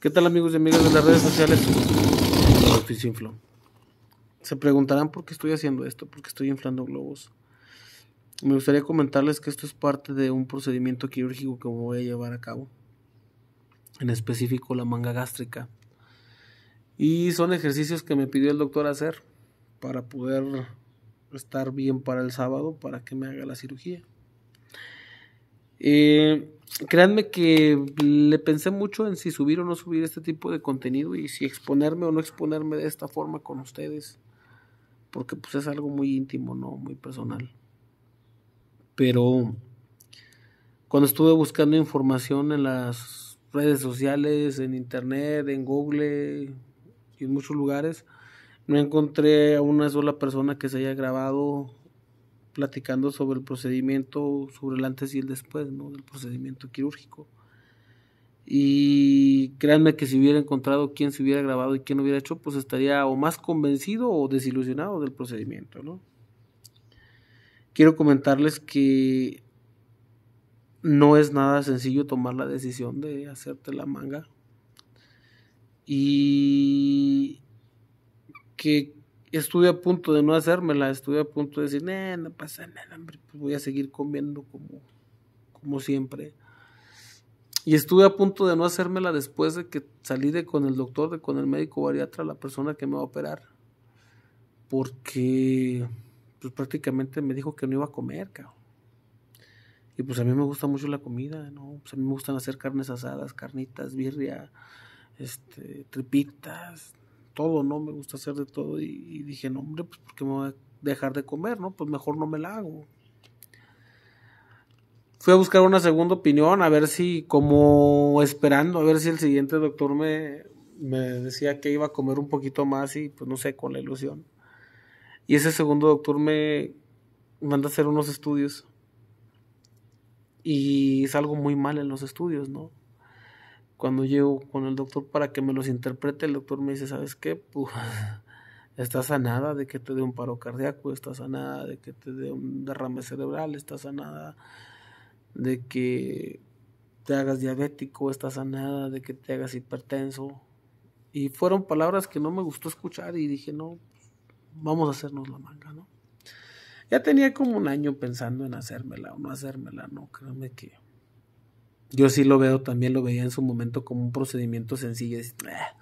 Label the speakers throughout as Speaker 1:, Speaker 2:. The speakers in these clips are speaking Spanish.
Speaker 1: ¿Qué tal amigos y amigas de las redes sociales? Se preguntarán por qué estoy haciendo esto, porque estoy inflando globos. Me gustaría comentarles que esto es parte de un procedimiento quirúrgico que voy a llevar a cabo. En específico la manga gástrica. Y son ejercicios que me pidió el doctor hacer para poder estar bien para el sábado para que me haga la cirugía. Eh, créanme que le pensé mucho en si subir o no subir este tipo de contenido y si exponerme o no exponerme de esta forma con ustedes. Porque pues es algo muy íntimo, ¿no? Muy personal. Pero cuando estuve buscando información en las redes sociales, en internet, en Google y en muchos lugares, no encontré a una sola persona que se haya grabado platicando sobre el procedimiento, sobre el antes y el después, ¿no? Del procedimiento quirúrgico. Y créanme que si hubiera encontrado quién se hubiera grabado y quién lo hubiera hecho, pues estaría o más convencido o desilusionado del procedimiento, ¿no? Quiero comentarles que no es nada sencillo tomar la decisión de hacerte la manga. Y que estuve a punto de no hacérmela, estuve a punto de decir, no pasa nada, hombre, pues voy a seguir comiendo como, como siempre. Y estuve a punto de no hacérmela después de que salí de con el doctor, de con el médico bariatra, la persona que me va a operar. Porque pues prácticamente me dijo que no iba a comer, cabrón. Y pues a mí me gusta mucho la comida, ¿no? Pues a mí me gustan hacer carnes asadas, carnitas, birria, este, tripitas, todo, ¿no? Me gusta hacer de todo. Y, dije, no, hombre, pues porque me voy a dejar de comer, ¿no? Pues mejor no me la hago. Fui a buscar una segunda opinión, a ver si, como esperando, a ver si el siguiente doctor me, me decía que iba a comer un poquito más y pues no sé, con la ilusión. Y ese segundo doctor me manda a hacer unos estudios. Y es algo muy mal en los estudios, ¿no? Cuando llego con el doctor para que me los interprete, el doctor me dice, ¿sabes qué? Pues, estás sanada de que te dé un paro cardíaco, estás sanada de que te dé un derrame cerebral, estás sanada de que te hagas diabético, estás sanada de que te hagas hipertenso. Y fueron palabras que no me gustó escuchar y dije, no, vamos a hacernos la manga, ¿no? Ya tenía como un año pensando en hacérmela o no hacérmela, no, créanme que yo sí lo veo, también lo veía en su momento como un procedimiento sencillo. Ah,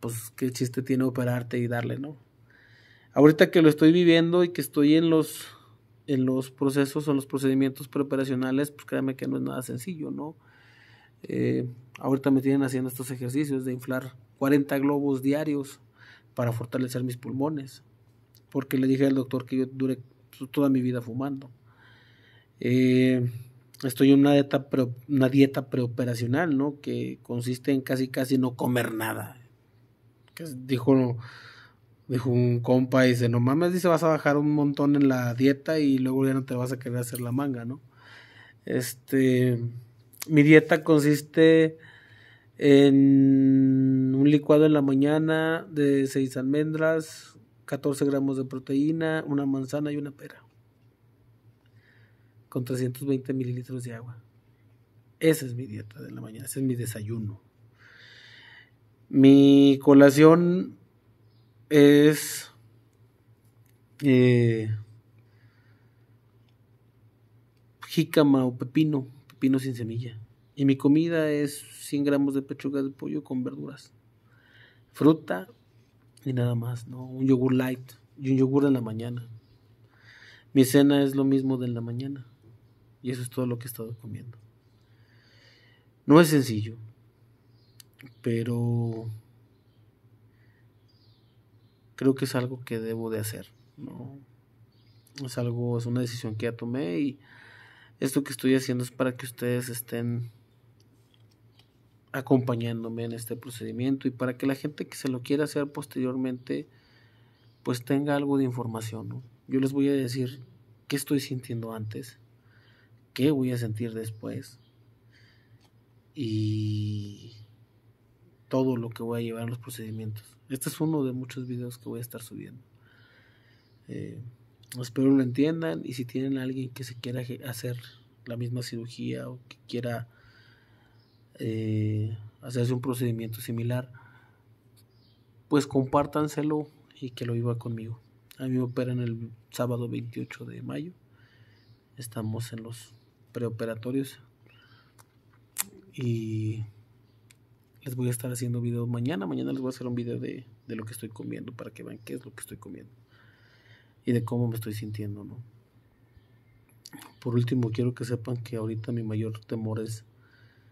Speaker 1: pues qué chiste tiene operarte y darle, ¿no? Ahorita que lo estoy viviendo y que estoy en los, en los procesos o los procedimientos preoperacionales, pues créanme que no es nada sencillo, ¿no? Eh, ahorita me tienen haciendo estos ejercicios de inflar 40 globos diarios para fortalecer mis pulmones, porque le dije al doctor que yo duré pues, toda mi vida fumando. Eh, estoy en una dieta, pre, una dieta preoperacional, ¿no? Que consiste en casi casi no comer nada. dijo, dijo un compa y dice, no mames, dice, vas a bajar un montón en la dieta y luego ya no te vas a querer hacer la manga, ¿no? Este, mi dieta consiste en un licuado en la mañana de seis almendras, 14 gramos de proteína, una manzana y una pera con 320 mililitros de agua. Esa es mi dieta de la mañana, ese es mi desayuno. Mi colación es eh, jícama o pepino, pepino sin semilla. Y mi comida es 100 gramos de pechuga de pollo con verduras, fruta y nada más, ¿no? Un yogur light y un yogur en la mañana. Mi cena es lo mismo de la mañana. Y eso es todo lo que he estado comiendo. No es sencillo, pero creo que es algo que debo de hacer. Es algo, es una decisión que ya tomé y esto que estoy haciendo es para que ustedes estén acompañándome en este procedimiento y para que la gente que se lo quiera hacer posteriormente pues tenga algo de información. Yo les voy a decir qué estoy sintiendo antes, qué voy a sentir después y todo lo que voy a llevar en los procedimientos. Este es uno de muchos videos que voy a estar subiendo. Eh, espero lo entiendan y si tienen alguien que se quiera hacer la misma cirugía o que quiera eh, hacerse un procedimiento similar, pues compártanselo y que lo viva conmigo. A mí me operan el sábado 28 de mayo. Estamos en los preoperatorios. Y les voy a estar haciendo video mañana. Mañana les voy a hacer un video de, de lo que estoy comiendo para que vean qué es lo que estoy comiendo y de cómo me estoy sintiendo, ¿no? Por último, quiero que sepan que ahorita mi mayor temor es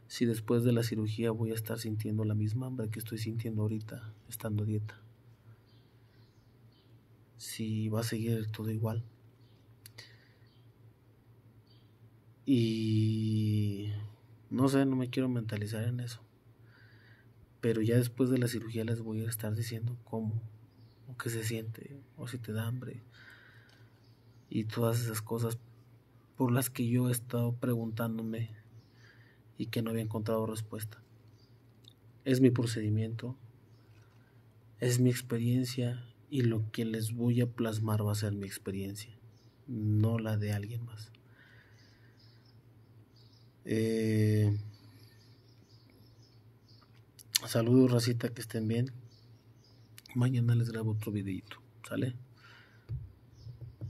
Speaker 1: si después de la cirugía voy a estar sintiendo la misma hambre que estoy sintiendo ahorita estando a dieta. Si va a seguir todo igual. Y no sé, no me quiero mentalizar en eso. Pero ya después de la cirugía les voy a estar diciendo cómo, o qué se siente, o si te da hambre. Y todas esas cosas por las que yo he estado preguntándome y que no había encontrado respuesta. Es mi procedimiento, es mi experiencia y lo que les voy a plasmar va a ser mi experiencia, no la de alguien más. Eh, saludos, racita, que estén bien. Mañana les grabo otro videito, ¿sale?